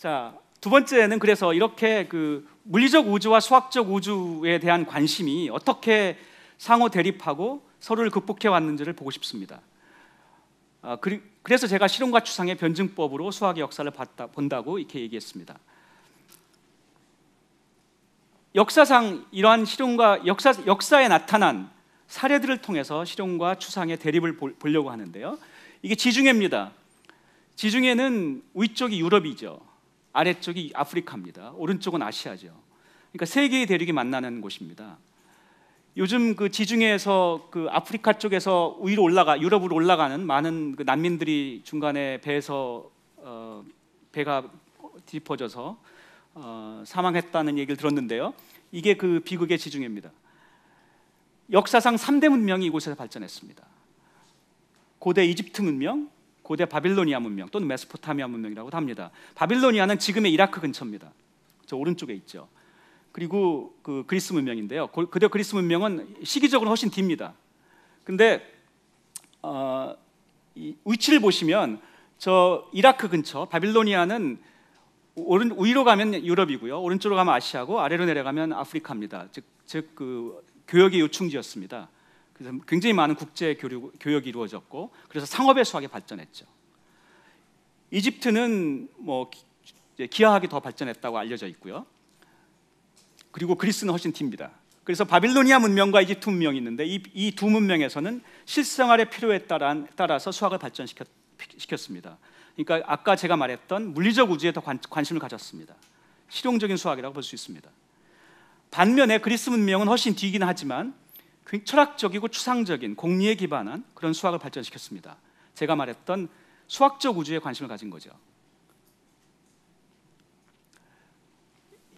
자, 두 번째는 그래서 이렇게 그 물리적 우주와 수학적 우주에 대한 관심이 어떻게 상호 대립하고 서로를 극복해 왔는지를 보고 싶습니다. 아, 그리, 그래서 제가 실용과 추상의 변증법으로 수학의 역사를 봤다, 본다고 이렇게 얘기했습니다. 역사상 이러한 실용과 역사 역사에 나타난 사례들을 통해서 실용과 추상의 대립을 보, 보려고 하는데요. 이게 지중해입니다. 지중해는 위쪽이 유럽이죠. 아래쪽이 아프리카입니다. 오른쪽은 아시아죠. 그러니까 세 개의 대륙이 만나는 곳입니다. 요즘 그 지중해에서 그 아프리카 쪽에서 위로 올라가 유럽으로 올라가는 많은 그 난민들이 중간에 배에서 어, 배가 뒤집어져서 어, 사망했다는 얘기를 들었는데요. 이게 그 비극의 지중해입니다. 역사상 3대 문명이 이곳에서 발전했습니다. 고대 이집트 문명, 고대 바빌로니아 문명 또는 메소포타미아 문명이라고도 합니다. 바빌로니아는 지금의 이라크 근처입니다. 저 오른쪽에 있죠. 그리고 그 그리스 문명인데요. 그대 그리스 문명은 시기적으로 훨씬 뒤입니다. 근데 어, 이 위치를 보시면 저 이라크 근처 바빌로니아는 오른 위로 가면 유럽이고요. 오른쪽으로 가면 아시아고 아래로 내려가면 아프리카입니다. 즉 즉그 교역의 요충지였습니다. 그래서 굉장히 많은 국제 교류, 교역이 이루어졌고 그래서 상업의 수학이 발전했죠. 이집트는 뭐 기하학이 더 발전했다고 알려져 있고요. 그리고 그리스는 훨씬 입니다 그래서 바빌로니아 문명과 이집트 문명이 있는데 이 두 문명에서는 실생활의 필요에 따라, 서 수학을 발전시켰습니다. 그러니까 아까 제가 말했던 물리적 우주에 더 관, 관심을 가졌습니다. 실용적인 수학이라고 볼 수 있습니다. 반면에 그리스 문명은 훨씬 뒤긴 하지만 철학적이고 추상적인 공리에 기반한 그런 수학을 발전시켰습니다. 제가 말했던 수학적 우주에 관심을 가진 거죠.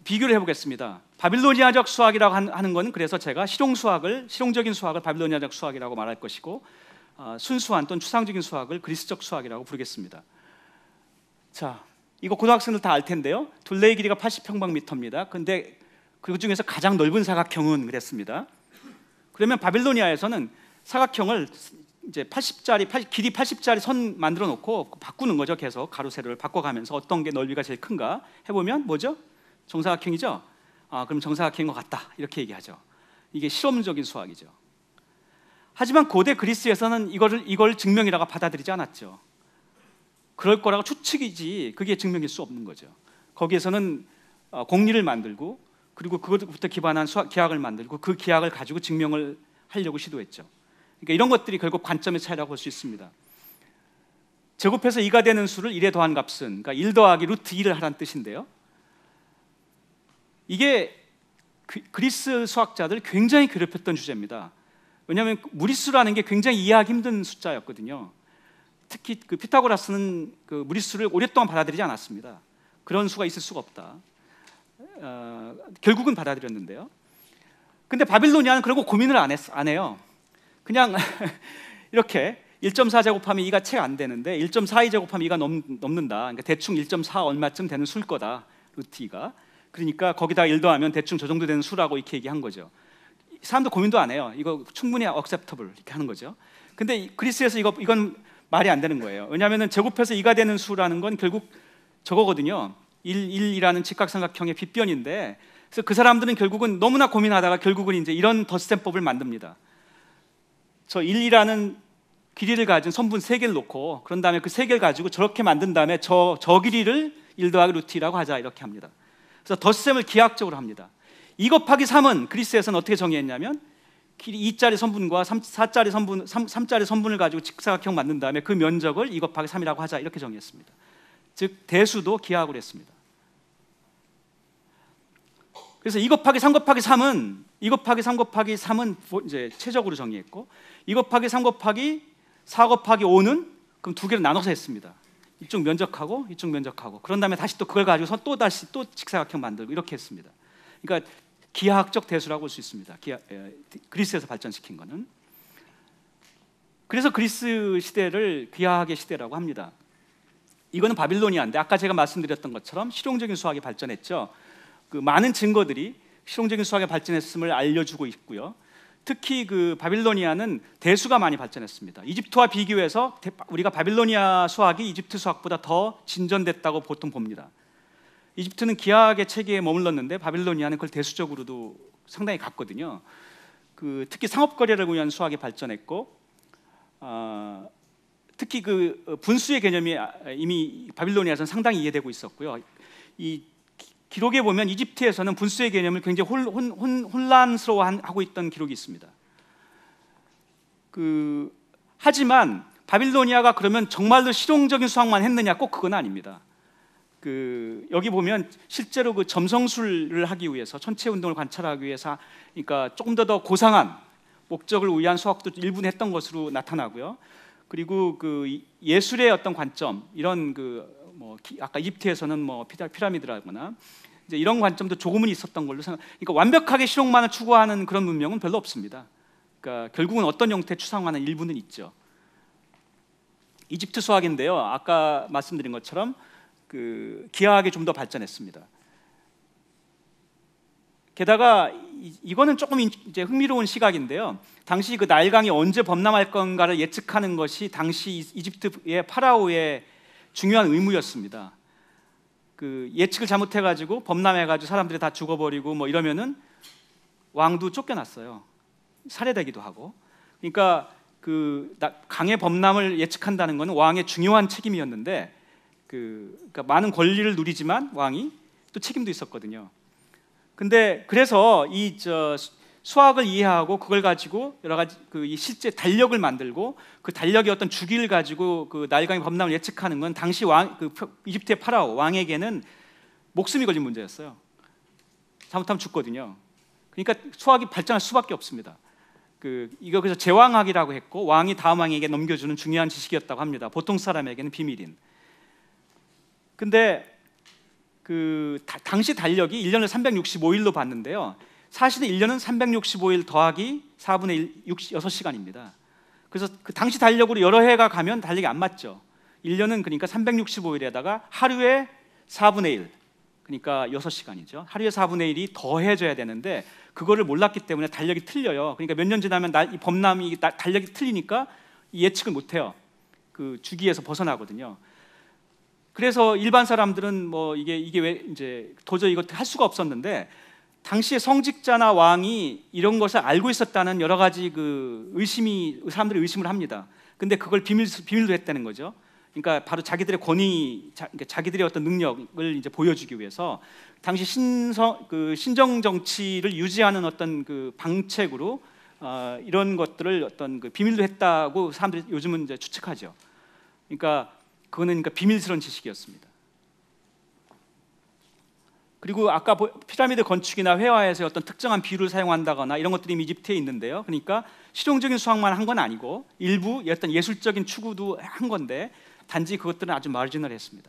비교를 해보겠습니다. 바빌로니아적 수학이라고 하는 것은 그래서 제가 실용 수학을 실용적인 수학을 바빌로니아적 수학이라고 말할 것이고 어, 순수한 또는 추상적인 수학을 그리스적 수학이라고 부르겠습니다. 자, 이거 고등학생들 다 알 텐데요. 둘레의 길이가 80평방미터입니다. 근데 그 중에서 가장 넓은 사각형은 그랬습니다. 그러면 바빌로니아에서는 사각형을 이제 80짜리 80, 길이 80짜리 선 만들어 놓고 바꾸는 거죠. 계속 가로 세로를 바꿔가면서 어떤 게 넓이가 제일 큰가 해보면 뭐죠? 정사각형이죠. 아 그럼 정사각형인 것 같다 이렇게 얘기하죠. 이게 실험적인 수학이죠. 하지만 고대 그리스에서는 이거를 이걸 증명이라고 받아들이지 않았죠. 그럴 거라고 추측이지 그게 증명일 수 없는 거죠. 거기에서는 어, 공리를 만들고 그리고 그것부터 기반한 수학, 계약을 만들고 그계약을 가지고 증명을 하려고 시도했죠. 그러니까 이런 것들이 결국 관점의 차이라고 볼 수 있습니다. 제곱해서 2가 되는 수를 1에 더한 값은 그러니까 1 더하기 루트 2를 하라는 뜻인데요. 이게 그, 그리스 수학자들 굉장히 괴롭혔던 주제입니다. 왜냐하면 무리수라는 게 굉장히 이해하기 힘든 숫자였거든요. 특히 그 피타고라스는 그 무리수를 오랫동안 받아들이지 않았습니다. 그런 수가 있을 수가 없다. 어, 결국은 받아들였는데요. 근데 바빌로니아는 그러고 고민을 안, 했, 안 해요. 그냥 이렇게 1.4 제곱하면 2가 채 안 되는데 1.42 제곱하면 2가 넘, 는다 그러니까 대충 1.4 얼마쯤 되는 술 거다. 루트 2가. 그러니까 거기다 1도 하면 대충 저 정도 되는 수라고 이렇게 얘기한 거죠. 사람도 고민도 안 해요. 이거 충분히 억셉터블 이렇게 하는 거죠. 근데 그리스에서 이거 이건 말이 안 되는 거예요. 왜냐하면 제곱해서 2가 되는 수라는 건 결국 저거거든요. 일일이라는 직각삼각형의 빗변인데 그래서 그 사람들은 결국은 너무나 고민하다가 결국은 이제 이런 덧셈법을 만듭니다. 저일이라는 길이를 가진 선분 세 개를 놓고 그런 다음에 그 세 개를 가지고 저렇게 만든 다음에 저, 저 길이를 1 더하기 루트라고 하자 이렇게 합니다. 그래서 덧셈을 기하학적으로 합니다. 2 곱하기 3은 그리스에서는 어떻게 정의했냐면 길이 2짜리 선분과 3, 4짜리 선분, 3, 짜리 선분을 가지고 직사각형 만든 다음에 그 면적을 2 곱하기 3이라고 하자 이렇게 정의했습니다. 즉 대수도 기하하고 그습니다 그래서 2 곱하기 3 곱하기 3은 2 곱하기 3 곱하기 3은 이제 최적으로 정의했고 2 곱하기 3 곱하기 4 곱하기 5는 그럼 두 개를 나눠서 했습니다. 이쪽 면적하고 이쪽 면적하고 그런 다음에 다시 또 그걸 가지고서 또 다시 또 직사각형 만들고 이렇게 했습니다. 그러니까 기하학적 대수라고 볼수 있습니다. 기하, 에, 그리스에서 발전시킨 거는 그래서 그리스 시대를 기하학의 시대라고 합니다. 이거는 바빌로니아인데 아까 제가 말씀드렸던 것처럼 실용적인 수학이 발전했죠. 그 많은 증거들이 실용적인 수학이 발전했음을 알려주고 있고요. 특히 그 바빌로니아는 대수가 많이 발전했습니다. 이집트와 비교해서 우리가 바빌로니아 수학이 이집트 수학보다 더 진전됐다고 보통 봅니다. 이집트는 기하학의 체계에 머물렀는데 바빌로니아는 그걸 대수적으로도 상당히 갔거든요그 특히 상업 거래를 위한 수학이 발전했고 어, 특히 그 어, 분수의 개념이 아, 이미 바빌로니아에서는 상당히 이해되고 있었고요. 이 기록에 보면 이집트에서는 분수의 개념을 굉장히 혼, 혼, 혼란스러워하고 혼 있던 기록이 있습니다. 그 하지만 바빌로니아가 그러면 정말로 실용적인 수학만 했느냐 꼭 그건 아닙니다. 그 여기 보면 실제로 그 점성술을 하기 위해서 천체 운동을 관찰하기 위해서 그러니까 조금 더 더 고상한 목적을 위한 수학도 일부 했던 것으로 나타나고요. 그리고 그 예술의 어떤 관점 이런 그 뭐 아까 이트에서는뭐 피라미드라거나 이제 이런 관점도 조금은 있었던 걸로 생각. 그러니까 완벽하게 실용만을 추구하는 그런 문명은 별로 없습니다. 그러니까 결국은 어떤 형태 추상화는 일부는 있죠. 이집트 수학인데요. 아까 말씀드린 것처럼 그 기하학이 좀 더 발전했습니다. 게다가 이, 거는 조금 이제 흥미로운 시각인데요. 당시 그날강이 언제 범람할 건가를 예측하는 것이 당시 이집트의 파라오의 중요한 의무였습니다. 그 예측을 잘못해 가지고 범람해 가지고 사람들이 다 죽어버리고 뭐 이러면은 왕도 쫓겨났어요. 살해되기도 하고. 그러니까 그 강의 범람을 예측한다는 것은 왕의 중요한 책임이었는데 그 그러니까 많은 권리를 누리지만 왕이 또 책임도 있었거든요. 근데 그래서 이저 수학을 이해하고 그걸 가지고 여러 가지 그 실제 달력을 만들고 그 달력의 어떤 주기를 가지고 그나강의 범람을 예측하는 건 당시 왕그 이집트의 파라오 왕에게는 목숨이 걸린 문제였어요. 잘못하면 죽거든요. 그러니까 수학이 발전할 수밖에 없습니다. 그 이거 그래서 제왕학이라고 했고 왕이 다음 왕에게 넘겨주는 중요한 지식이었다고 합니다. 보통 사람에게는 비밀인. 근데 그 다, 당시 달력이 1년을 365일로 봤는데요. 사실은 1년은 365일 더하기 4분의 1, 6, 6시간입니다. 그래서 그 당시 달력으로 여러 해가 가면 달력이 안 맞죠. 1년은 그러니까 365일에다가 하루에 4분의 1, 그러니까 6시간이죠. 하루에 4분의 1이 더해져야 되는데 그거를 몰랐기 때문에 달력이 틀려요. 그러니까 몇 년 지나면 날, 이 범람이 달력이 틀리니까 예측을 못해요. 그 주기에서 벗어나거든요. 그래서 일반 사람들은 뭐 이게 이게 왜 이제 도저히 이것할 수가 없었는데 당시에 성직자나 왕이 이런 것을 알고 있었다는 여러 가지 그 의심이 사람들이 의심을 합니다. 근데 그걸 비밀 비밀로 했다는 거죠. 그러니까 바로 자기들의 권위, 자, 그러니까 자 기들의 어떤 능력을 이제 보여주기 위해서 당시 신성 그 신정 정치를 유지하는 어떤 그 방책으로 어, 이런 것들을 어떤 그 비밀로 했다고 사람들이 요즘은 이제 추측하죠. 그러니까 그거는 그러니까 비밀스러운 지식이었습니다. 그리고 아까 피라미드 건축이나 회화에서 어떤 특정한 비율을 사용한다거나 이런 것들이 이집트에 있는데요. 그러니까 실용적인 수학만 한 건 아니고 일부 어떤 예술적인 추구도 한 건데 단지 그것들은 아주 마르지널했습니다.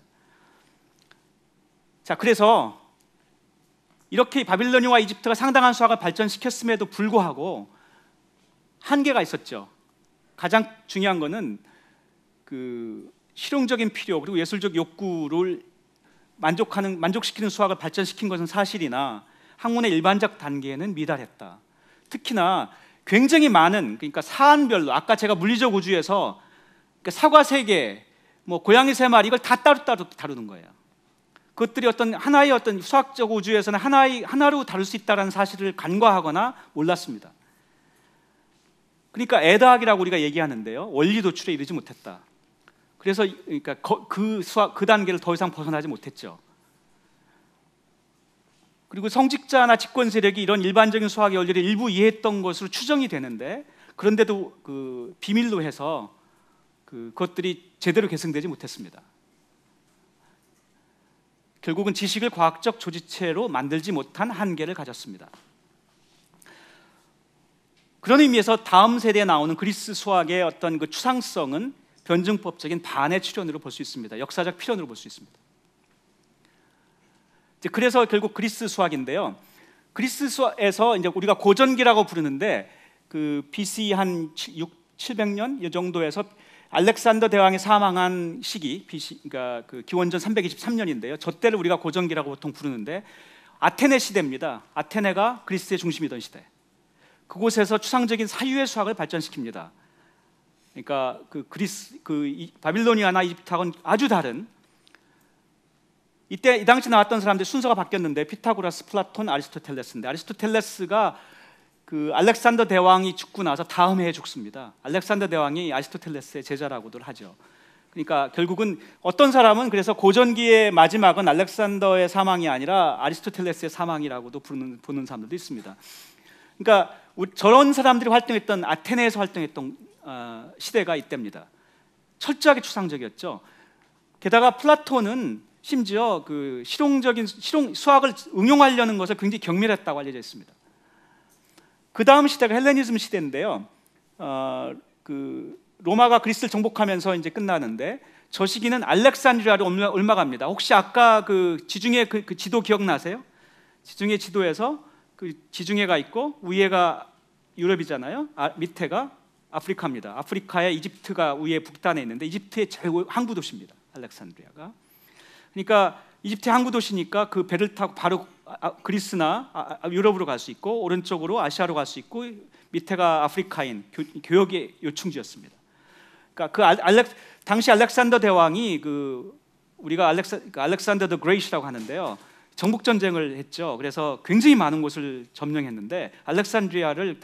자, 그래서 이렇게 바빌로니와 이집트가 상당한 수학을 발전시켰음에도 불구하고 한계가 있었죠. 가장 중요한 것은 그 실용적인 필요 그리고 예술적 욕구를 만족하는 만족시키는 수학을 발전시킨 것은 사실이나 학문의 일반적 단계에는 미달했다. 특히나 굉장히 많은 그러니까 사안별로 아까 제가 물리적 우주에서 그러니까 사과 세 개, 뭐 고양이 세 마리 이걸 다 따로따로 다루는 거예요. 그것들이 어떤 하나의 어떤 수학적 우주에서는 하나의 하나로 다룰 수 있다라는 사실을 간과하거나 몰랐습니다. 그러니까 에다학이라고 우리가 얘기하는데요. 원리 도출에 이르지 못했다. 그래서 그러니까 그 수학 그 단계를 더 이상 벗어나지 못했죠. 그리고 성직자나 집권 세력이 이런 일반적인 수학의 원리를 일부 이해했던 것으로 추정이 되는데 그런데도 그 비밀로 해서 그 그것들이 제대로 계승되지 못했습니다. 결국은 지식을 과학적 조지체로 만들지 못한 한계를 가졌습니다. 그런 의미에서 다음 세대에 나오는 그리스 수학의 어떤 그 추상성은 변증법적인 반의 출현으로 볼 수 있습니다. 역사적 필연으로 볼 수 있습니다. 그래서 결국 그리스 수학인데요. 그리스에서 수학 이제 우리가 고전기라고 부르는데 그 BC 한 6, 700년 이 정도에서 알렉산더 대왕이 사망한 시기 BC 그러니까 그 기원전 323년인데요. 저 때를 우리가 고전기라고 보통 부르는데 아테네 시대입니다. 아테네가 그리스의 중심이던 시대. 그곳에서 추상적인 사유의 수학을 발전시킵니다. 그러니까 그 그리스 그 바빌로니아나 이집트하고는 아주 다른 이때 이 당시 나왔던 사람들 순서가 바뀌었는데 피타고라스, 플라톤, 아리스토텔레스인데 아리스토텔레스가 그 알렉산더 대왕이 죽고 나서 다음 해에 죽습니다. 알렉산더 대왕이 아리스토텔레스의 제자라고들 하죠. 그러니까 결국은 어떤 사람은 그래서 고전기의 마지막은 알렉산더의 사망이 아니라 아리스토텔레스의 사망이라고도 부르는 보는 사람들도 있습니다. 그러니까 저런 사람들이 활동했던 아테네에서 활동했던 어, 시대가 이때입니다. 철저하게 추상적이었죠. 게다가 플라톤은 심지어 그 실용적인 실용 수학을 응용하려는 것을 굉장히 경멸했다고 알려져 있습니다. 그 다음 시대가 헬레니즘 시대인데요. 어, 그 로마가 그리스를 정복하면서 이제 끝나는데 저 시기는 알렉산드리아로 올라갑니다. 혹시 아까 그 지중해 그, 그 지도 기억나세요? 지중해 지도에서 그 지중해가 있고 위에가 유럽이잖아요. 아, 밑에가 아프리카입니다. 아프리카의 이집트가 위에 북단에 있는데 이집트의 최고 항구 도시입니다. 알렉산드리아가. 그러니까 이집트 항구 도시니까 그 배를 타고 바로 아, 아, 그리스나 아, 유럽으로 갈 수 있고 오른쪽으로 아시아로 갈 수 있고 밑에가 아프리카인 교, 역의 요충지였습니다. 그러니까 그 알렉 당시 알렉산더 대왕이 그 우리가 알렉사, 그러니까 알렉산더 더 그레이시라고 하는데요. 정복 전쟁을 했죠. 그래서 굉장히 많은 곳을 점령했는데 알렉산드리아를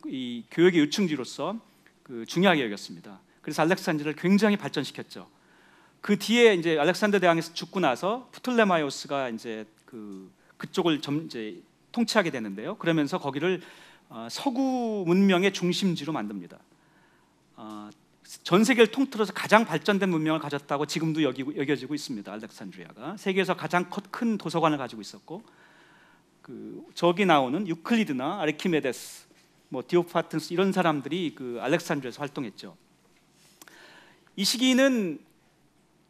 그 이 교역의 요충지로서 그 중요하게 여겼습니다. 그래서 알렉산드를 굉장히 발전시켰죠. 그 뒤에 이제 알렉산더 대왕에서 죽고 나서 프톨레마이오스가 이제 그 그쪽을 점 이제 통치하게 되는데요. 그러면서 거기를 어, 서구 문명의 중심지로 만듭니다. 어, 전 세계를 통틀어서 가장 발전된 문명을 가졌다고 지금도 여기고, 여겨지고 있습니다. 알렉산드리아가 세계에서 가장 큰 도서관을 가지고 있었고 그 저기 나오는 유클리드나 아르키메데스 뭐 디오파트스 이런 사람들이 그 알렉산드리아에서 활동했죠. 이 시기는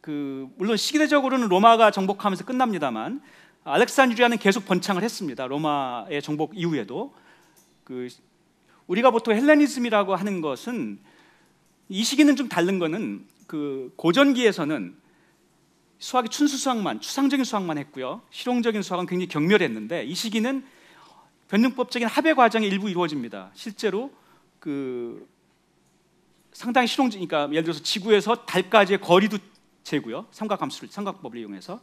그 물론 시기대적으로는 로마가 정복하면서 끝납니다만 알렉산드리아는 계속 번창을 했습니다. 로마의 정복 이후에도 그 우리가 보통 헬레니즘이라고 하는 것은 이 시기는 좀 다른 거는 그 고전기에서는 수학이 춘수 수학만 추상적인 수학만 했고요. 실용적인 수학은 굉장히 경멸했는데 이 시기는 변능법적인 합의 과정이 일부 이루어집니다. 실제로 그 상당히 실용적이니까 그러니까 예를 들어서 지구에서 달까지의 거리도 재고요. 삼각함수를 삼각법을 이용해서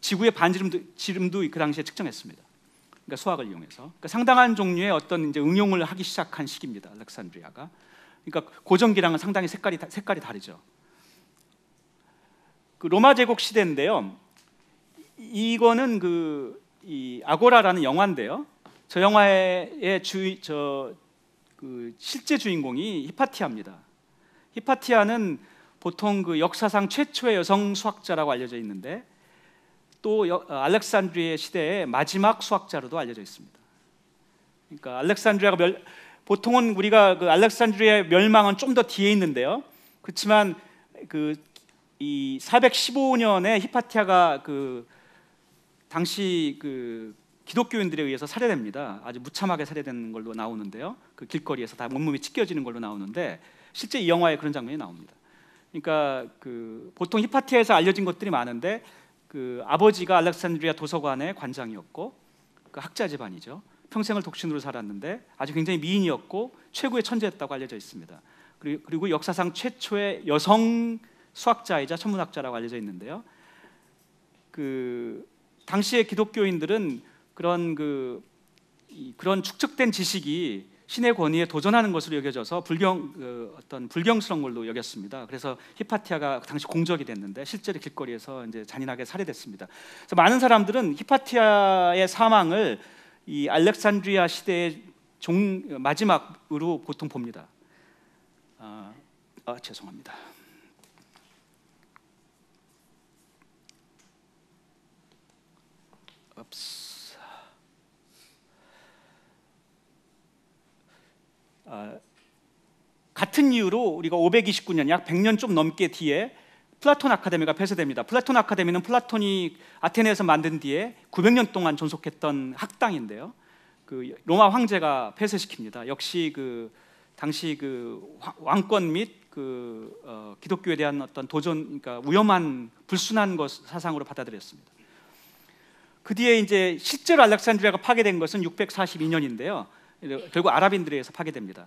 지구의 반지름도 지름도 그 당시에 측정했습니다. 그러니까 수학을 이용해서 그러니까 상당한 종류의 어떤 이제 응용을 하기 시작한 시기입니다. 알렉산드리아가. 그러니까 고전기랑은 상당히 색깔이 색깔이 다르죠. 그 로마 제국 시대인데요. 이거는 그 이 아고라라는 영화인데요. 저 영화의 주, 저, 그 실제 주인공이 히파티아입니다. 히파티아는 보통 그 역사상 최초의 여성 수학자라고 알려져 있는데 또 알렉산드리아 시대의 마지막 수학자로도 알려져 있습니다. 그러니까 알렉산드리아가 멸, 보통은 우리가 그 알렉산드리아의 멸망은 좀 더 뒤에 있는데요. 그렇지만 그이 415년에 히파티아가 그 당시 그 기독교인들에 의해서 살해됩니다. 아주 무참하게 살해되는 걸로 나오는데요. 그 길거리에서 다 몸몸이 찢겨지는 걸로 나오는데 실제 이 영화에 그런 장면이 나옵니다. 그러니까 그 보통 히파티에서 알려진 것들이 많은데 그 아버지가 알렉산드리아 도서관의 관장이었고 그 학자 집안이죠. 평생을 독신으로 살았는데 아주 굉장히 미인이었고 최고의 천재였다고 알려져 있습니다. 그리고 역사상 최초의 여성 수학자이자 천문학자라고 알려져 있는데요. 그 당시의 기독교인들은 그런 그 그런 축적된 지식이 신의 권위에 도전하는 것으로 여겨져서 불경 그 어떤 불경스러운 걸로 여겼습니다. 그래서 히파티아가 당시 공적이 됐는데 실제로 길거리에서 이제 잔인하게 살해됐습니다. 그래서 많은 사람들은 히파티아의 사망을 이 알렉산드리아 시대의 종, 마지막으로 보통 봅니다. 아, 아 죄송합니다. 없 어, 같은 이유로 우리가 529년 약 100년 좀 넘게 뒤에 플라톤 아카데미가 폐쇄됩니다. 플라톤 아카데미는 플라톤이 아테네에서 만든 뒤에 900년 동안 존속했던 학당인데요. 그 로마 황제가 폐쇄시킵니다. 역시 그 당시 그 왕권 및그 어, 기독교에 대한 어떤 도전, 그러니까 위험한 불순한 것 사상으로 받아들였습니다. 그 뒤에 이제 실제로 알렉산드리아가 파괴된 것은 642년인데요. 결국 아랍인들에 의해서 파괴됩니다.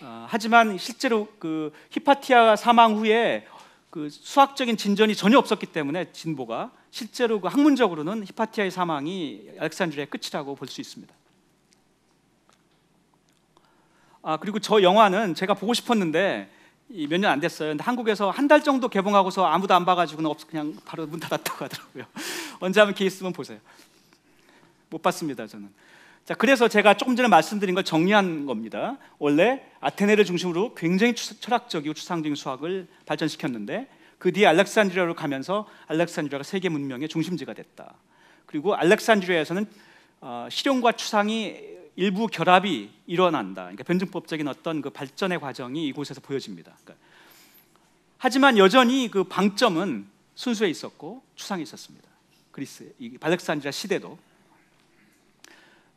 어, 하지만 실제로 그 히파티아 사망 후에 그 수학적인 진전이 전혀 없었기 때문에 진보가 실제로 그 학문적으로는 히파티아의 사망이 알렉산드리아의 끝이라고 볼 수 있습니다. 아 그리고 저 영화는 제가 보고 싶었는데 몇 년 안 됐어요. 근데 한국에서 한 달 정도 개봉하고서 아무도 안 봐가지고는 그냥 바로 문 닫았다고 하더라고요. 언제 한번 기회 있으면 보세요. 못 봤습니다 저는. 자, 그래서 제가 조금 전에 말씀드린 걸 정리한 겁니다. 원래 아테네를 중심으로 굉장히 철학적이고 추상적인 수학을 발전시켰는데 그 뒤에 알렉산드리아로 가면서 알렉산드리아가 세계 문명의 중심지가 됐다. 그리고 알렉산드리아에서는 어, 실용과 추상이 일부 결합이 일어난다. 그러니까 변증법적인 어떤 그 발전의 과정이 이곳에서 보여집니다. 그러니까 하지만 여전히 그 방점은 순수에 있었고 추상에 있었습니다. 그리스 이 발렉산드리아 시대도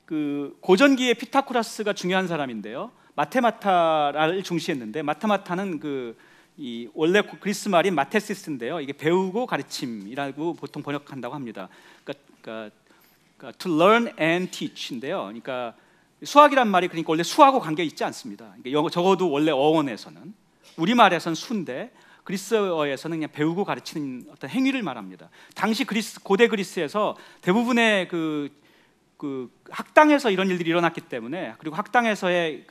그 고전기의 피타고라스가 중요한 사람인데요. 마테마타를 중시했는데 마테마타는 그 이 원래 그리스 말인 마테시스인데요. 이게 배우고 가르침이라고 보통 번역한다고 합니다. 그러니까, 그러니까, 그까 그러니까 to learn and teach인데요. 그러니까 수학이란 말이 그러니까 원래 수하고 관계 있지 않습니다. 그러니까 영어, 적어도 원래 어원에서는 우리 말에서는 순인데 그리스어에서는 그냥 배우고 가르치는 어떤 행위를 말합니다. 당시 그리스 고대 그리스에서 대부분의 그그 학당에서 이런 일들이 일어났기 때문에 그리고 학당에서의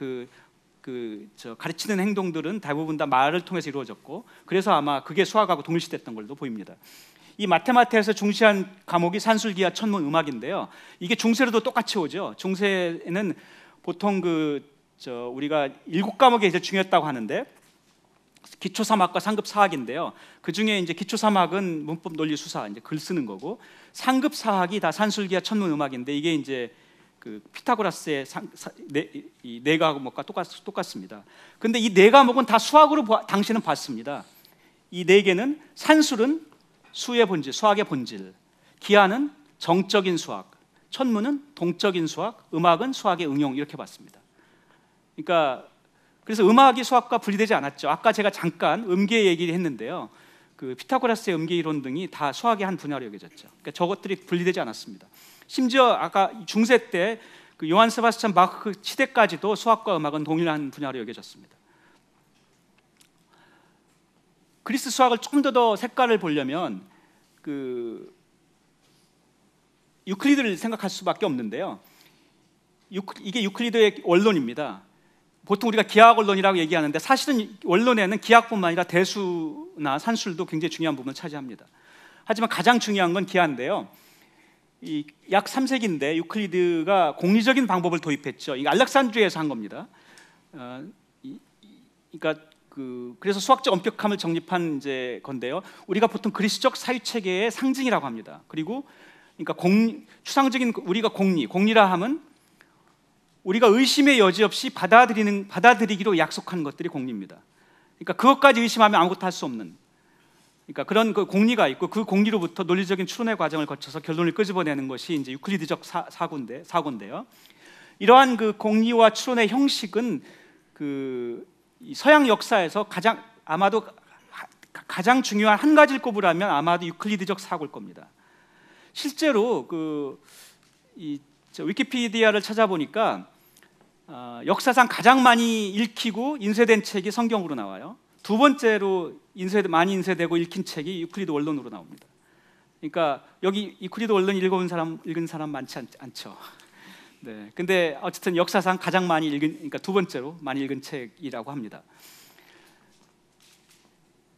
그그저 가르치는 행동들은 대부분 다 말을 통해서 이루어졌고 그래서 아마 그게 수학하고 동일시됐던 걸로 보입니다. 이 마테마테에서 중시한 과목이 산술기와 천문 음악인데요. 이게 중세로도 똑같이 오죠. 중세는 보통 그저 우리가 일곱 과목이 이제 중요했다고 하는데 기초 사막과 상급 사학인데요그 중에 이제 기초 사학은 문법 논리 수사 이제 글 쓰는 거고 상급 사학이다 산술기와 천문 음악인데 이게 이제 그 피타고라스의 상, 사, 네, 네 과목과 똑같, 똑같습니다. 근데 이네 과목은 다 수학으로 보, 당신은 봤습니다. 이 네 개는 산술은 수의 본질, 수학의 본질, 기하는 정적인 수학, 천문은 동적인 수학, 음악은 수학의 응용 이렇게 봤습니다. 그러니까 그래서 음악이 수학과 분리되지 않았죠. 아까 제가 잠깐 음계 얘기를 했는데요. 그 피타고라스의 음계 이론 등이 다 수학의 한 분야로 여겨졌죠. 그러니까 저것들이 분리되지 않았습니다. 심지어 아까 중세 때 그 요한 세바스찬 마크 시대까지도 수학과 음악은 동일한 분야로 여겨졌습니다. 그리스 수학을 조금 더더 색깔을 보려면 그 유클리드를 생각할 수밖에 없는데요. 이게 유클리드의 원론입니다. 보통 우리가 기하학 원론이라고 얘기하는데 사실은 원론에는 기하학뿐만 아니라 대수나 산술도 굉장히 중요한 부분을 차지합니다. 하지만 가장 중요한 건 기하인데요. 이 약 3세기인데 유클리드가 공리적인 방법을 도입했죠. 이 알렉산드리아에서 한 겁니다. 어, 이, 이, 그러니까 그, 그래서 수학적 엄격함을 정립한 이제 건데요. 우리가 보통 그리스적 사유 체계의 상징이라고 합니다. 그리고 그러니까 공, 추상적인 우리가 공리, 공리라 함은 우리가 의심의 여지 없이 받아들이는 받아들이기로 약속한 것들이 공리입니다. 그러니까 그것까지 의심하면 아무것도 할 수 없는. 그러니까 그런 그 공리가 있고 그 공리로부터 논리적인 추론의 과정을 거쳐서 결론을 끄집어내는 것이 이제 유클리드적 사, 사고인데 사고인데요. 이러한 그 공리와 추론의 형식은 그 서양 역사에서 가장 아마도 가장 중요한 한 가지를 꼽으라면 아마도 유클리드적 사고일 겁니다. 실제로 그이 위키피디아를 찾아보니까 어, 역사상 가장 많이 읽히고 인쇄된 책이 성경으로 나와요. 두 번째로 인쇄, 많이 인쇄되고 읽힌 책이 유클리드 원론으로 나옵니다. 그러니까 여기 유클리드 원론 읽어본 사람 읽은 사람 많지 않, 죠 네, 근데 어쨌든 역사상 가장 많이 읽은 그러니까 두 번째로 많이 읽은 책이라고 합니다.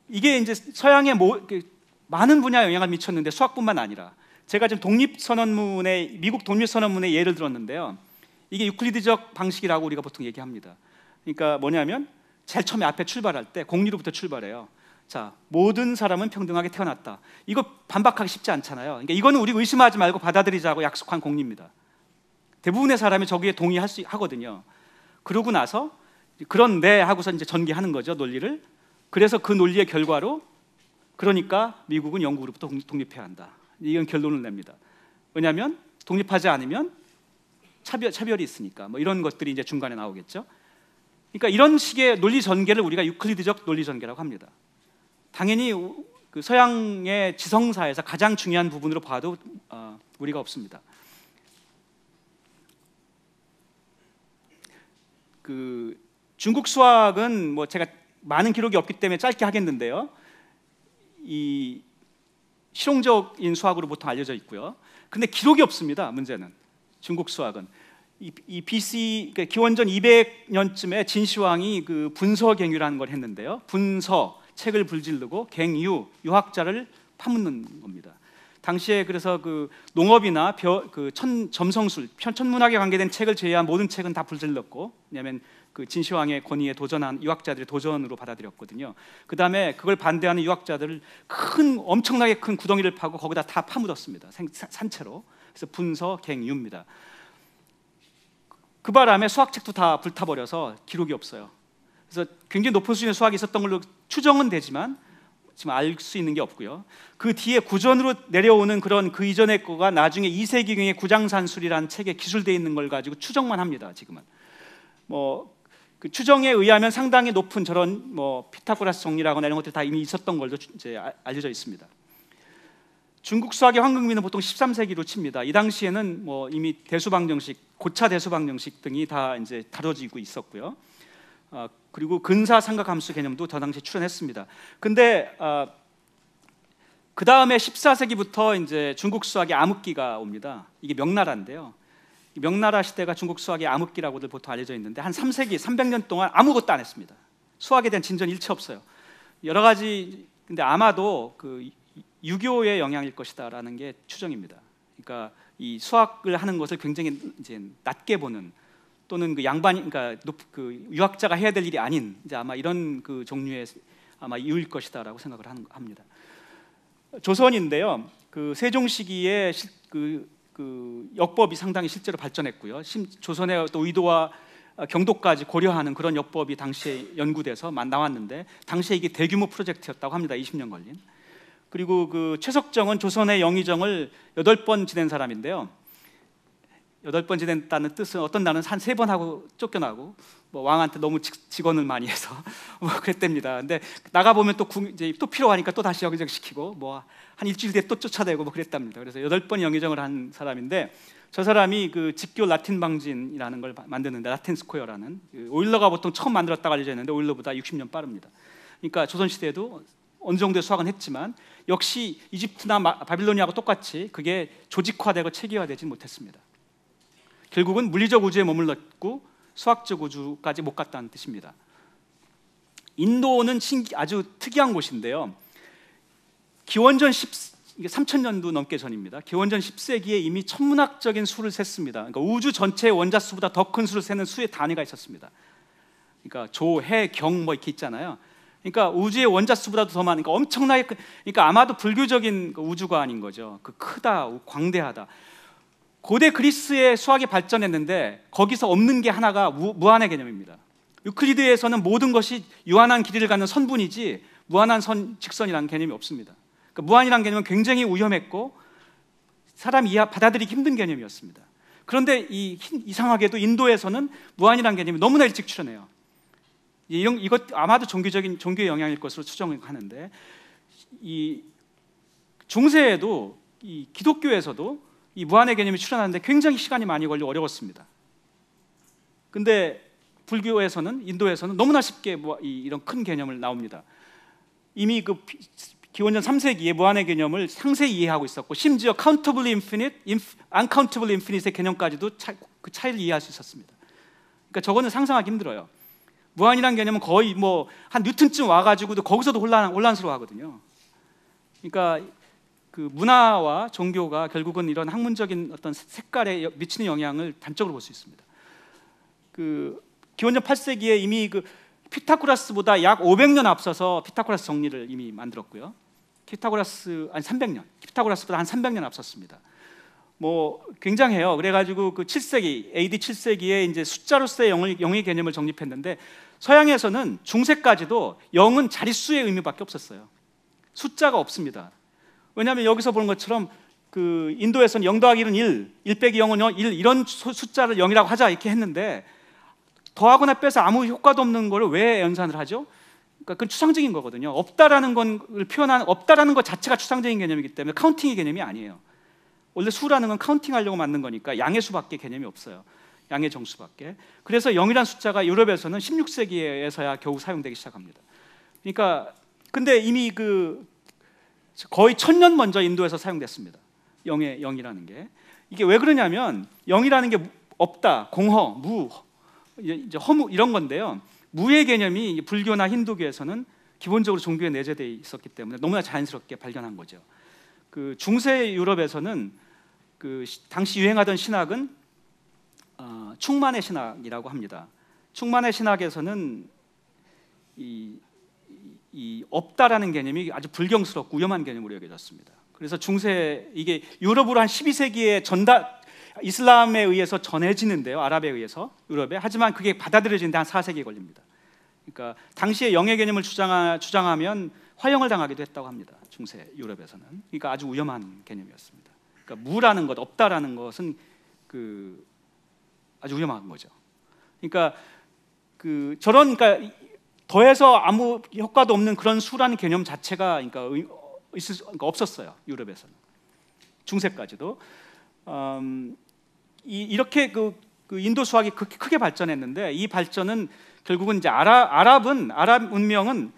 이게 이제 서양의 모, 그 많은 분야에 영향을 미쳤는데 수학뿐만 아니라 제가 지금 독립선언문에 미국 독립선언문에 예를 들었는데요. 이게 유클리드적 방식이라고 우리가 보통 얘기합니다. 그러니까 뭐냐면 제일 처음에 앞에 출발할 때 공리로부터 출발해요. 자, 모든 사람은 평등하게 태어났다. 이거 반박하기 쉽지 않잖아요. 그러니까 이거는 우리 의심하지 말고 받아들이자고 약속한 공리입니다. 대부분의 사람이 저기에 동의할 수 하거든요. 그러고 나서 그런데 네 하고서 이제 전개하는 거죠 논리를. 그래서 그 논리의 결과로 그러니까 미국은 영국으로부터 독립해야 한다. 이건 결론을 냅니다. 왜냐하면 독립하지 않으면 차별 차별이 있으니까 뭐 이런 것들이 이제 중간에 나오겠죠. 그러니까 이런 식의 논리 전개를 우리가 유클리드적 논리 전개라고 합니다. 당연히 그 서양의 지성사에서 가장 중요한 부분으로 봐도 어, 우리가 없습니다. 그 중국 수학은 뭐 제가 많은 기록이 없기 때문에 짧게 하겠는데요. 이 실용적인 수학으로 보통 알려져 있고요. 근데 기록이 없습니다. 문제는 중국 수학은 이, 이 BC 그러니까 기원전 200년쯤에 진시황이 그 분서갱유라는 걸 했는데요. 분서 책을 불질르고 갱유 유학자를 파묻는 겁니다. 당시에 그래서 그 농업이나 벼, 그 천, 점성술, 천문학에 관계된 책을 제외한 모든 책은 다 불질렀고 왜냐하면 그 진시황의 권위에 도전한 유학자들이 도전으로 받아들였거든요. 그 다음에 그걸 반대하는 유학자들을 큰 엄청나게 큰 구덩이를 파고 거기다 다 파묻었습니다. 산채로. 그래서 분서갱유입니다. 그 바람에 수학책도 다 불타버려서 기록이 없어요. 그래서 굉장히 높은 수준의 수학이 있었던 걸로 추정은 되지만 지금 알 수 있는 게 없고요. 그 뒤에 구전으로 내려오는 그런 그 이전의 거가 나중에 2세기경의 구장산술이라는 책에 기술되어 있는 걸 가지고 추정만 합니다. 지금은 뭐그 추정에 의하면 상당히 높은 저런 뭐 피타고라스 정리라거나 이런 것들이 다 이미 있었던 걸로 이제 알려져 있습니다. 중국 수학의 황금기는 보통 13세기로 칩니다. 이 당시에는 뭐 이미 대수방정식, 고차 대수방정식 등이 다 이제 다뤄지고 있었고요. 아, 그리고 근사 삼각함수 개념도 저 당시에 출현했습니다. 근데 아, 그 다음에 14세기부터 이제 중국 수학의 암흑기가 옵니다. 이게 명나라인데요. 명나라 시대가 중국 수학의 암흑기라고들 보통 알려져 있는데 한 3세기, 300년 동안 아무것도 안 했습니다. 수학에 대한 진전 일체 없어요. 여러 가지 근데 아마도 그 유교의 영향일 것이다라는 게 추정입니다. 그러니까 이 수학을 하는 것을 굉장히 이제 낮게 보는 또는 그 양반 그러니까 높, 그 유학자가 해야 될 일이 아닌 이제 아마 이런 그 종류의 아마 이유일 것이다라고 생각을 하는, 합니다. 조선인데요. 그 세종 시기에 실, 그, 그 역법이 상당히 실제로 발전했고요. 심, 조선의 또 의도와 경도까지 고려하는 그런 역법이 당시에 연구돼서 나왔는데 당시에 이게 대규모 프로젝트였다고 합니다. 20년 걸린. 그리고 그 최석정은 조선의 영의정을 여덟 번 지낸 사람인데요. 여덟 번지낸다는 뜻은 어떤 날은 한세 번 하고 쫓겨나고 뭐 왕한테 너무 직원을 많이 해서 뭐 그랬답니다. 근데 나가 보면 또 궁, 이제 또 필요하니까 또 다시 영의정 시키고 뭐 한 일주일 뒤에 또 쫓아내고 뭐 그랬답니다. 그래서 여덟 번 영의정을 한 사람인데 저 사람이 그 직교 라틴 방진이라는 걸 만드는데 라틴 스코어라는 그 오일러가 보통 처음 만들었다고 알려져 있는데 오일러보다 60년 빠릅니다. 그러니까 조선 시대에도 어느 정도의 수학은 했지만 역시 이집트나 바빌로니아하고 똑같이 그게 조직화되고 체계화되지 못했습니다. 결국은 물리적 우주에 머물렀고 수학적 우주까지 못 갔다는 뜻입니다. 인도는 신기, 아주 특이한 곳인데요. 기원전 10, 3000년도 넘게 전입니다. 기원전 10세기에 이미 천문학적인 수를 셌습니다. 그러니까 우주 전체의 원자 수보다 더 큰 수를 세는 수의 단위가 있었습니다. 그러니까 조, 해, 경 뭐 이렇게 있잖아요. 그러니까 우주의 원자수보다도 더 많으니까 엄청나게 그러니까 아마도 불교적인 그 우주관인 거죠. 그 크다, 광대하다. 고대 그리스의 수학이 발전했는데 거기서 없는 게 하나가 무, 한의 개념입니다. 유클리드에서는 모든 것이 유한한 길이를 가는 선분이지 무한한 선, 직선이라는 개념이 없습니다. 그러니까 무한이라는 개념은 굉장히 위험했고 사람 이하 받아들이기 힘든 개념이었습니다. 그런데 이, 이상하게도 인도에서는 무한이라는 개념이 너무나 일찍 출현해요. 이런 이것 아마도 종교적인 종교의 영향일 것으로 추정하는데 이 중세에도 이 기독교에서도 이 무한의 개념이 출현하는데 굉장히 시간이 많이 걸려 어려웠습니다. 근데 불교에서는 인도에서는 너무나 쉽게 뭐 이런 큰 개념을 나옵니다. 이미 그 기원전 3세기에 무한의 개념을 상세히 이해하고 있었고 심지어 countable infinite, uncountable infinite의 개념까지도 차, 그 차이를 이해할 수 있었습니다. 그러니까 저거는 상상하기 힘들어요. 무한이란 개념은 거의 뭐 한뉴튼쯤 와가지고도 거기서도 혼란, 혼란스러워하거든요. 그러니까 그 문화와 종교가 결국은 이런 학문적인 어떤 색깔에 미치는 영향을 단적으로 볼 수 있습니다. 그 기원전 8세기에 이미 그 피타고라스보다 약 500년 앞서서 피타고라스 정리를 이미 만들었고요. 피타고라스 아니 300년, 피타고라스보다 한 300년 앞섰습니다. 뭐 굉장해요. 그래가지고 그 7세기 AD 7세기에 이제 숫자로서의 영의, 영의 개념을 정립했는데 서양에서는 중세까지도 0은 자릿수의 의미밖에 없었어요. 숫자가 없습니다. 왜냐하면 여기서 보는 것처럼 그 인도에서는 0 더하기 1은 1, 1 빼기 0은 1 이런 숫자를 0이라고 하자 이렇게 했는데 더하거나 빼서 아무 효과도 없는 거를 왜 연산을 하죠? 그러니까 그건 추상적인 거거든요. 없다라는 건표현한 없다라는 것 자체가 추상적인 개념이기 때문에 카운팅의 개념이 아니에요. 원래 수라는 건 카운팅하려고 만든 거니까 양의 수밖에 개념이 없어요. 양의 정수밖에. 그래서 0이란 숫자가 유럽에서는 16세기에서야 겨우 사용되기 시작합니다. 그러니까 근데 이미 그 거의 천년 먼저 인도에서 사용됐습니다. 0의 0이라는 게 이게 왜 그러냐면 0이라는 게 없다, 공허, 무, 이제 허무 이런 건데요. 무의 개념이 불교나 힌두교에서는 기본적으로 종교에 내재되어 있었기 때문에 너무나 자연스럽게 발견한 거죠. 그 중세 유럽에서는 그 당시 유행하던 신학은 어, 충만의 신학이라고 합니다. 충만의 신학에서는 이, 이 없다라는 개념이 아주 불경스럽고 위험한 개념으로 여겨졌습니다. 그래서 중세 이게 유럽으로 한 12세기에 전달 이슬람에 의해서 전해지는데요. 아랍에 의해서 유럽에 하지만 그게 받아들여지는데 한 4세기 걸립니다. 그러니까 당시에 영의 개념을 주장하, 주장하면 화형을 당하기도 했다고 합니다. 중세 유럽에서는. 그러니까 아주 위험한 개념이었습니다. 그러니까 무라는 것, 없다라는 것은 그 아주 위험한 거죠. 그러니까 그 저런 그러니까 더해서 아무 효과도 없는 그런 수라는 개념 자체가 그러니까 있을 그러니까 없었어요 유럽에서는 중세까지도 음, 이, 렇게 그, 그, 인도 수학이 그렇게 크게 발전했는데 이 발전은 결국은 이제 아라, 아랍은 아랍 문명은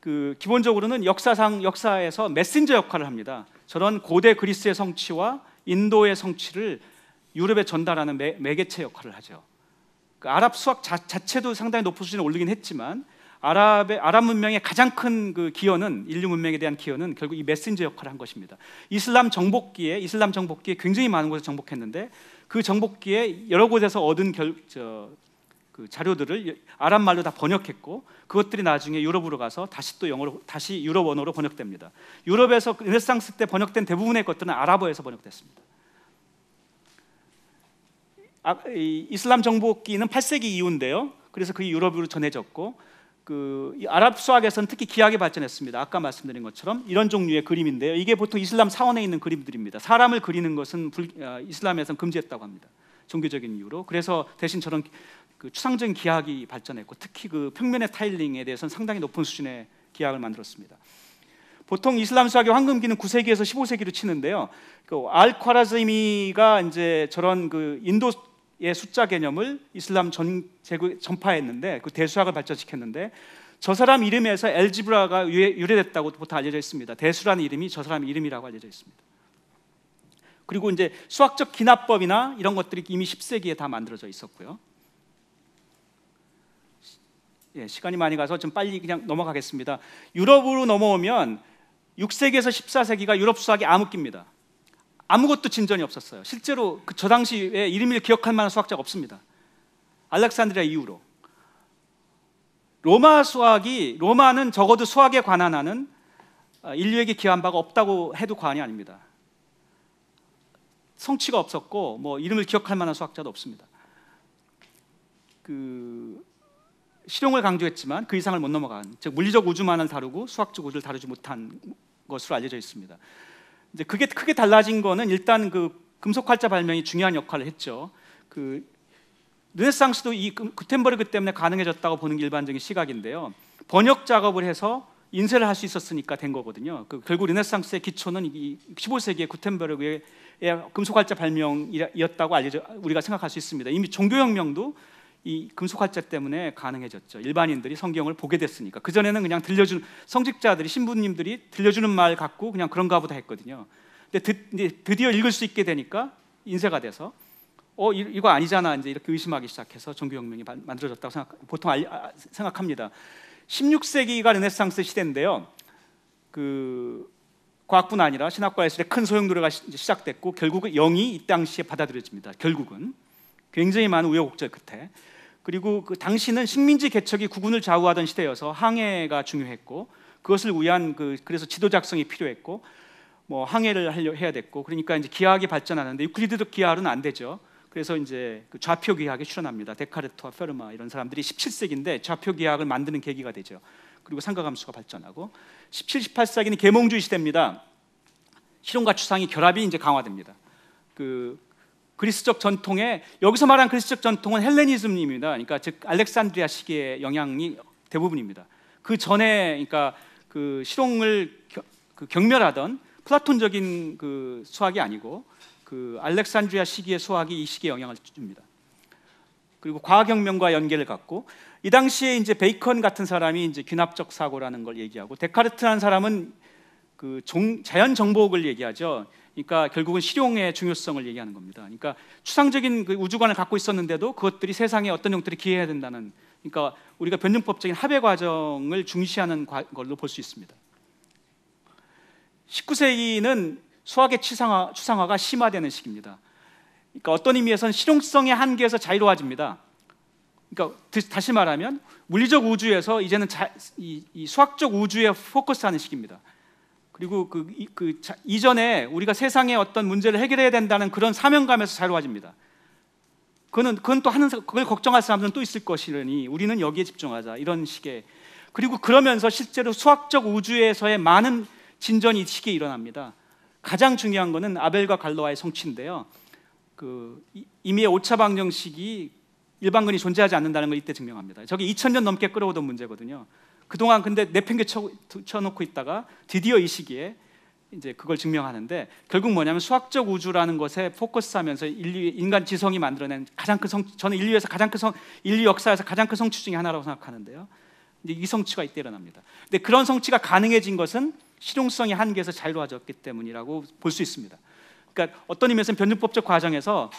그 기본적으로는 역사상 역사에서 메신저 역할을 합니다. 저런 고대 그리스의 성취와 인도의 성취를 유럽에 전달하는 매, 개체 역할을 하죠. 그 아랍 수학 자, 체도 상당히 높은 수준에 올르긴 했지만 아랍의 아랍 문명의 가장 큰 그 기여는 인류 문명에 대한 기여는 결국 이 메신저 역할을 한 것입니다. 이슬람 정복기에 이슬람 정복기에 굉장히 많은 곳을 정복했는데 그 정복기에 여러 곳에서 얻은 결, 저, 그 자료들을 아랍 말로 다 번역했고 그것들이 나중에 유럽으로 가서 다시 또 영어로 다시 유럽 언어로 번역됩니다. 유럽에서 그 르네상스 때 번역된 대부분의 것들은 아랍어에서 번역됐습니다. 아, 이슬람 정복기는 8세기 이후인데요. 그래서 그게 유럽으로 전해졌고 그 아랍 수학에서는 특히 기하게 발전했습니다. 아까 말씀드린 것처럼 이런 종류의 그림인데요. 이게 보통 이슬람 사원에 있는 그림들입니다. 사람을 그리는 것은 불, 아, 이슬람에서는 금지했다고 합니다. 종교적인 이유로. 그래서 대신 저런 그 추상적인 기하학이 발전했고 특히 그 평면의 타일링에 대해서는 상당히 높은 수준의 기하학을 만들었습니다. 보통 이슬람 수학의 황금기는 9세기에서 15세기로 치는데요. 그 알콰라즈미가 이제 저런 그 인도 의 숫자 개념을 이슬람 전, 제국, 전파했는데 그 대수학을 발전시켰는데 저 사람 이름에서 엘지브라가 유래됐다고 보통 알려져 있습니다. 대수라는 이름이 저 사람 이름이라고 알려져 있습니다. 그리고 이제 수학적 기납법이나 이런 것들이 이미 10세기에 다 만들어져 있었고요. 예, 시간이 많이 가서 좀 빨리 그냥 넘어가겠습니다. 유럽으로 넘어오면 6세기에서 14세기가 유럽 수학이 암흑기입니다. 아무것도 진전이 없었어요. 실제로 그 저 당시에 이름을 기억할 만한 수학자가 없습니다. 알렉산드리아 이후로 로마 수학이 로마는 적어도 수학에 관한 하는 아, 인류에게 기여한 바가 없다고 해도 과언이 아닙니다. 성취가 없었고 뭐 이름을 기억할 만한 수학자도 없습니다. 그 실용을 강조했지만 그 이상을 못 넘어간 즉 물리적 우주만을 다루고 수학적 우주를 다루지 못한 것으로 알려져 있습니다. 이제 그게 크게 달라진 거는 일단 그 금속 활자 발명이 중요한 역할을 했죠. 그 르네상스도 이 구텐버르크 때문에 가능해졌다고 보는 게 일반적인 시각인데요. 번역 작업을 해서 인쇄를 할 수 있었으니까 된 거거든요. 그 결국 르네상스의 기초는 이 15세기의 구텐버르의 금속 활자 발명이었다고 알려져 우리가 생각할 수 있습니다. 이미 종교혁명도 이 금속 활자 때문에 가능해졌죠. 일반인들이 성경을 보게 됐으니까. 그 전에는 그냥 들려준 성직자들이 신부님들이 들려주는 말 갖고 그냥 그런가 보다 했거든요. 근데 드, 디어 읽을 수 있게 되니까 인쇄가 돼서 어 이거 아니잖아 이제 이렇게 의심하기 시작해서 종교혁명이 만들어졌다고 생각 보통 알리, 아, 생각합니다. 16세기가 르네상스 시대인데요. 그 과학뿐 아니라 신학과 예술의 큰 소용돌이가 시작됐고 결국은 영이 이 당시에 받아들여집니다. 결국은 굉장히 많은 우여곡절 끝에 그리고 그 당시는 식민지 개척이 국군을 좌우하던 시대여서 항해가 중요했고 그것을 위한 그 그래서 지도 작성이 필요했고 뭐 항해를 하려 해야 됐고 그러니까 이제 기하학이 발전하는데 유클리드적 기하학은 안 되죠. 그래서 이제 그 좌표 기하학에 출현합니다. 데카르트와 페르마 이런 사람들이 17세기인데 좌표 기하학을 만드는 계기가 되죠. 그리고 상가감수가 발전하고 17, 18세기는 계몽주의 시대입니다. 실용과 추상이 결합이 이제 강화됩니다. 그 그리스적 전통에 여기서 말한 그리스적 전통은 헬레니즘입니다. 그러니까 즉 알렉산드리아 시기의 영향이 대부분입니다. 그 전에 그러니까 그 실용을 겨, 그 경멸하던 플라톤적인 그 수학이 아니고 그 알렉산드리아 시기의 수학이 이 시기에 영향을 줍니다. 그리고 과학혁명과 연계를 갖고 이 당시에 이제 베이컨 같은 사람이 이제 귀납적 사고라는 걸 얘기하고 데카르트라는 사람은 그 종, 자연 정복을 얘기하죠. 그러니까 결국은 실용의 중요성을 얘기하는 겁니다. 그러니까 추상적인 그 우주관을 갖고 있었는데도 그것들이 세상에 어떤 형태를 기해야 된다는 그러니까 우리가 변증법적인 합의 과정을 중시하는 걸로 볼 수 있습니다. 19세기는 수학의 추상화, 추상화가 심화되는 시기입니다. 그러니까 어떤 의미에서는 실용성의 한계에서 자유로워집니다. 그러니까 다시 말하면 물리적 우주에서 이제는 자, 이, 이 수학적 우주에 포커스하는 시기입니다. 그리고 그, 그 자, 이전에 우리가 세상의 어떤 문제를 해결해야 된다는 그런 사명감에서 자유로워집니다. 그는 그건 또 하는 그걸 걱정할 사람들은 또 있을 것이니 우리는 여기에 집중하자 이런 식의 그리고 그러면서 실제로 수학적 우주에서의 많은 진전이 시기에 일어납니다. 가장 중요한 것은 아벨과 갈로아의 성취인데요. 그 이미의 오차 방정식이 일반근이 존재하지 않는다는 걸 이때 증명합니다. 저게 2000년 넘게 끌어오던 문제거든요. 그동안 근데 내팽개쳐 놓고 있다가 드디어 이 시기에 이제 그걸 증명하는데 결국 뭐냐면 수학적 우주라는 것에 포커스하면서 인류 인간 지성이 만들어낸 가장 큰 성 저는 인류에서 가장 큰 성 인류 역사에서 가장 큰 성취 중의 하나라고 생각하는데요. 이제 이 성취가 이때 일어납니다. 근데 그런 성취가 가능해진 것은 실용성의 한계에서 자유로워졌기 때문이라고 볼 수 있습니다. 그러니까 어떤 의미에서는 변증법적 과정에서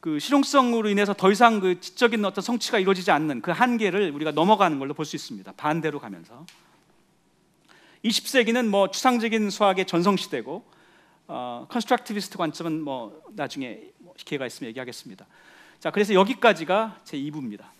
그 실용성으로 인해서 더 이상 그 지적인 어떤 성취가 이루어지지 않는 그 한계를 우리가 넘어가는 걸로 볼 수 있습니다. 반대로 가면서 20세기는 뭐 추상적인 수학의 전성시대고 어, 컨스트럭티비스트 관점은 뭐 나중에 뭐 기회가 있으면 얘기하겠습니다. 자, 그래서 여기까지가 제 2부입니다.